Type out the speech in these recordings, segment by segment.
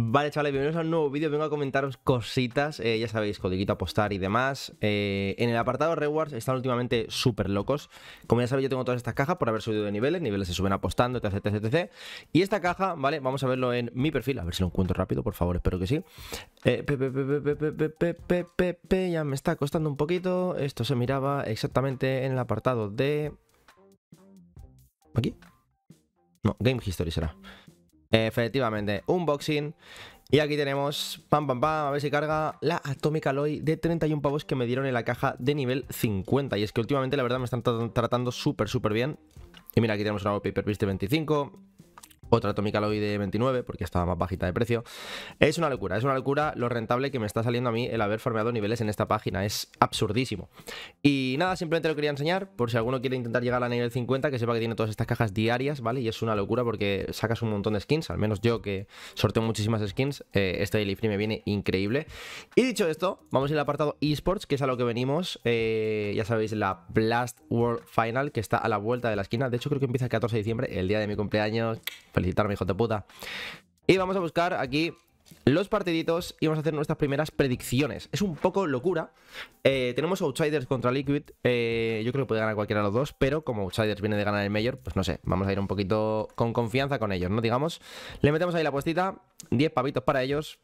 Vale, chavales, bienvenidos a un nuevo vídeo. Vengo a comentaros cositas, ya sabéis, codiguito apostar y demás. en el apartado rewards están últimamente súper locos. Como ya sabéis, yo tengo todas estas cajas por haber subido de niveles. Niveles se suben apostando, etc, etc, etc. Y esta caja, ¿vale? Vamos a verlo en mi perfil. A ver si lo encuentro rápido, por favor, espero que sí. Eh, ya me está costando un poquito. Esto se miraba exactamente en el apartado de... ¿Aquí? No, Game History será. Efectivamente, unboxing. Y aquí tenemos, pam pam pam, a ver si carga la Atomic Alloy de 31 pavos que me dieron en la caja de nivel 50. Y es que últimamente la verdad me están tratando súper súper bien. Y mira, aquí tenemos una Beast de 25, otra Atomic Alloy de 29 porque estaba más bajita de precio. Es una locura, es una locura lo rentable que me está saliendo a mí el haber formado niveles en esta página, es absurdísimo. Y nada, simplemente lo quería enseñar por si alguno quiere intentar llegar a nivel 50, que sepa que tiene todas estas cajas diarias, ¿vale? Y es una locura porque sacas un montón de skins, al menos yo que sorteo muchísimas skins, eh, este Daily Free me viene increíble. Y dicho esto, vamos al apartado esports, que es a lo que venimos, eh, ya sabéis, la Blast World Final, que está a la vuelta de la esquina, de hecho creo que empieza el 14 de diciembre, el día de mi cumpleaños felicitarme, hijo de puta. Y vamos a buscar aquí los partiditos y vamos a hacer nuestras primeras predicciones. Es un poco locura. Eh, tenemos Outsiders contra Liquid. Eh, yo creo que puede ganar cualquiera de los dos, pero como Outsiders viene de ganar el Mayor, pues no sé, vamos a ir un poquito con confianza con ellos, ¿no? Digamos, le metemos ahí la puestita. 10 pavitos para ellos.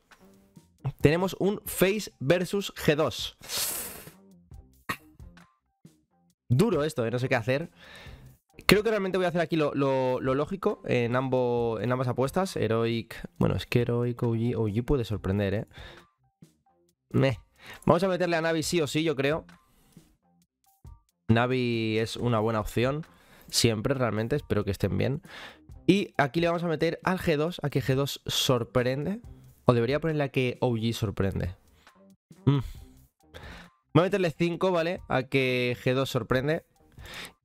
Tenemos un Face versus G2. Duro esto, no sé qué hacer. Creo que realmente voy a hacer aquí lo, lógico en, ambos, en ambas apuestas. Heroic. Bueno, es que Heroic OG, OG puede sorprender, ¿eh? Meh. Vamos a meterle a Navi sí o sí, yo creo. Navi es una buena opción. Siempre, realmente. Espero que estén bien. Y aquí le vamos a meter al G2, a que G2 sorprende. O debería ponerle a que OG sorprende. Mm. Voy a meterle 5, ¿vale? A que G2 sorprende.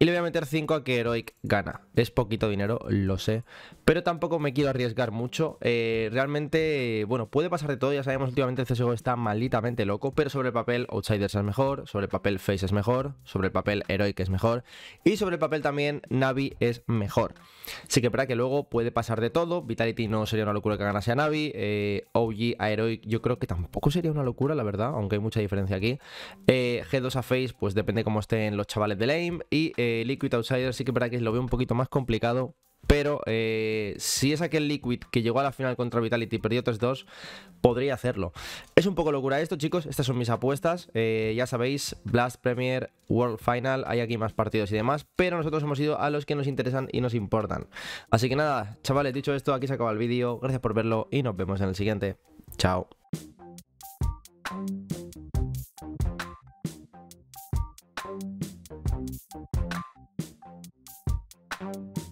Y le voy a meter 5 a que Heroic gana. Es poquito dinero, lo sé. Pero tampoco me quiero arriesgar mucho. Eh, realmente, bueno, puede pasar de todo. Ya sabemos, últimamente el CSGO está malditamente loco. Pero sobre el papel, Outsiders es mejor. Sobre el papel, Face es mejor. Sobre el papel, Heroic es mejor. Y sobre el papel también, Navi es mejor. Así que para que luego puede pasar de todo. Vitality no sería una locura que ganase a Navi. Eh, OG a Heroic yo creo que tampoco sería una locura, la verdad. Aunque hay mucha diferencia aquí. Eh, G2 a Face, pues depende cómo estén los chavales de lame y eh, Liquid Outsider sí que para que lo veo un poquito más complicado. Pero eh, si es aquel Liquid que llegó a la final contra Vitality y perdió 3-2, podría hacerlo. Es un poco locura esto, chicos. Estas son mis apuestas. Eh, ya sabéis, Blast Premier, World Final, hay aquí más partidos y demás. Pero nosotros hemos ido a los que nos interesan y nos importan. Así que nada, chavales, dicho esto, aquí se acaba el vídeo. Gracias por verlo y nos vemos en el siguiente. Chao. Thank you.